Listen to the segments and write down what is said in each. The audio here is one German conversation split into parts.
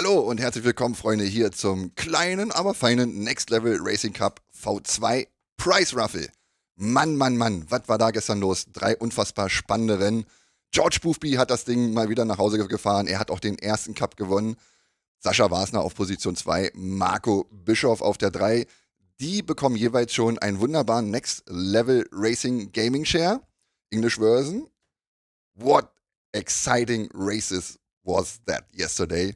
Hallo und herzlich willkommen, Freunde, hier zum kleinen, aber feinen Next Level Racing Cup V2 Price Ruffle. Mann, Mann, Mann, was war da gestern los? Drei unfassbar spannende Rennen. George Boothby hat das Ding mal wieder nach Hause gefahren. Er hat auch den ersten Cup gewonnen. Sascha Wasner auf Position 2, Marco Bischoff auf der 3. Die bekommen jeweils schon einen wunderbaren Next Level Racing Gaming Share. English Version. What exciting races was that yesterday?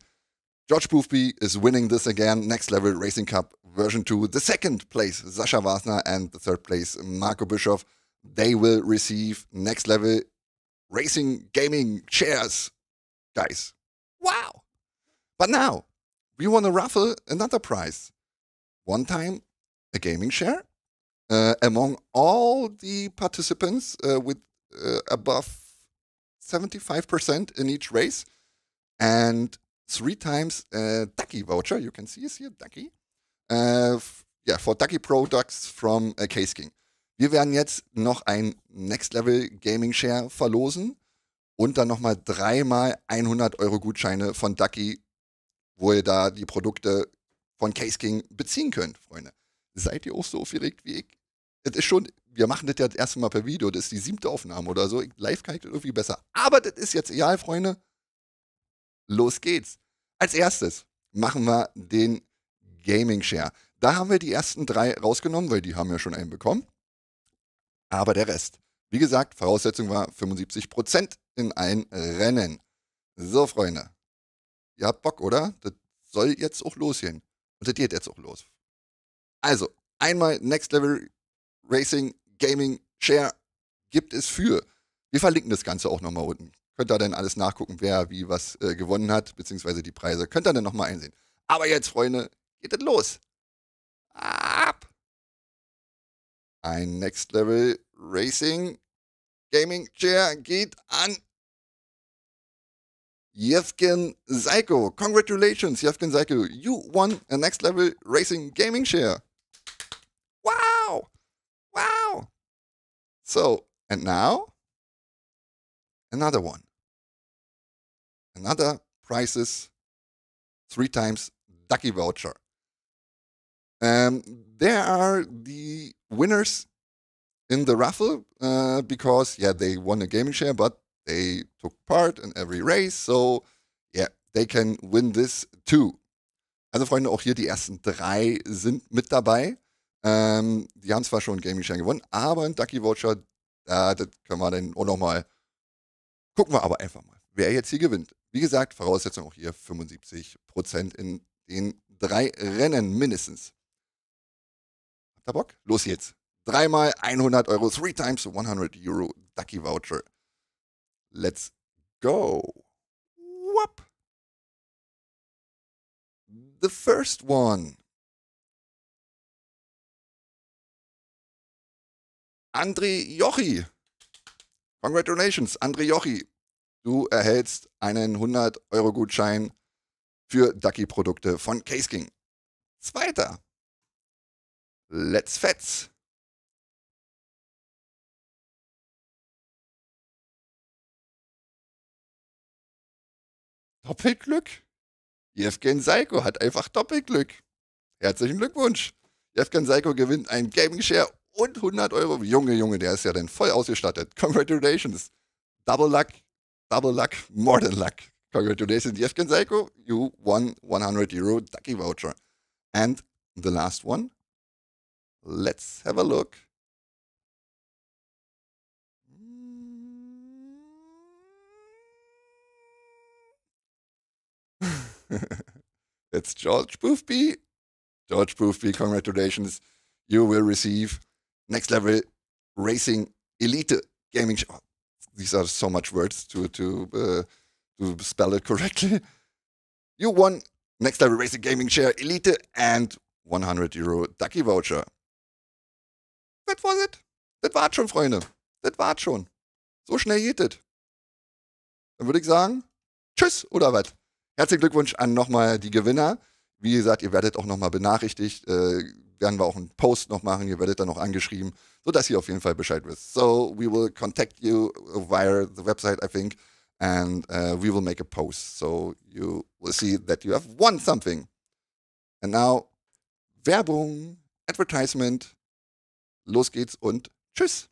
George Boothby is winning this again. Next level Racing Cup version 2. The second place, Sascha Wasner, and the third place, Marco Bischoff. They will receive next level racing gaming chairs. Guys, wow. But now, we want to raffle another prize. One time, a gaming chair. Uh, among all the participants uh, with uh, above 75% in each race. And three times uh, Ducky voucher. You can see it here, Ducky. Uh, yeah, for Ducky Products from uh, Case King. Wir werden jetzt noch ein Next Level Gaming Share verlosen und dann nochmal dreimal 100 Euro Gutscheine von Ducky, wo ihr da die Produkte von Case King beziehen könnt, Freunde. Seid ihr auch so aufgeregt wie ich? Das ist schon, wir machen das ja das erste Mal per Video, das ist die siebte Aufnahme oder so. Live kann ich das irgendwie besser. Aber das ist jetzt egal, Freunde. Los geht's. Als erstes machen wir den Gaming Share. Da haben wir die ersten drei rausgenommen, weil die haben ja schon einen bekommen. Aber der Rest. Wie gesagt, Voraussetzung war 75% in ein Rennen. So, Freunde. Ihr habt Bock, oder? Das soll jetzt auch losgehen. Und das geht jetzt auch los. Also, einmal Next Level Racing Gaming Share gibt es für. Wir verlinken das Ganze auch nochmal unten. Könnt ihr dann alles nachgucken, wer wie was äh, gewonnen hat, beziehungsweise die Preise. Könnt ihr dann nochmal einsehen. Aber jetzt, Freunde, geht das los. Ab! Ein Next Level Racing Gaming Chair geht an Yevgen Seiko. Congratulations, Yevgen Seiko. You won a Next Level Racing Gaming Chair. Wow! Wow! So, and now, another one. Another prices is three times Ducky voucher. Um, there are the winners in the raffle uh, because yeah they won a gaming share, but they took part in every race, so yeah they can win this too. Also Freunde, auch hier die ersten drei sind mit dabei. Ähm, die haben zwar schon Gaming Share gewonnen, aber ein Ducky Voucher, äh, das können wir dann auch nochmal. Gucken wir aber einfach mal. wer jetzt hier gewinnt. Wie gesagt, Voraussetzung auch hier 75 in den drei Rennen mindestens. Habt ihr Bock? Los jetzt. Dreimal 100 Euro, three times 100 Euro Ducky Voucher. Let's go. Whoop. The first one. André Jochi. Congratulations, André Jochi. Du erhältst einen 100-Euro-Gutschein für Ducky-Produkte von Case King. Zweiter. Let's Fetz. Doppelglück? Jefgen Seiko hat einfach Doppelglück. Herzlichen Glückwunsch. Jefgen Seiko gewinnt einen Gaming Share und 100 Euro. Junge, Junge, der ist ja dann voll ausgestattet. Congratulations. Double Luck double luck, more than luck. Congratulations, Yevgen Seiko, you won 100 euro ducky voucher. And the last one, let's have a look. it's George Boothby. George Boothby, congratulations. You will receive next level racing elite gaming show these are so much words to to uh, to spell it correctly. You won Next Level Racing Gaming Chair Elite and 100 Euro Ducky Voucher. That was it. Das war's schon, Freunde. Das war's schon. So schnell geht das. Dann würde ich sagen, tschüss oder was? Herzlichen Glückwunsch an nochmal die Gewinner. Wie gesagt, ihr werdet auch nochmal benachrichtigt. Äh, werden wir auch einen Post noch machen. Ihr werdet dann noch angeschrieben, sodass ihr auf jeden Fall Bescheid wisst. So, we will contact you via the website, I think, and uh, we will make a post. So, you will see that you have won something. And now, Werbung, Advertisement. Los geht's und tschüss.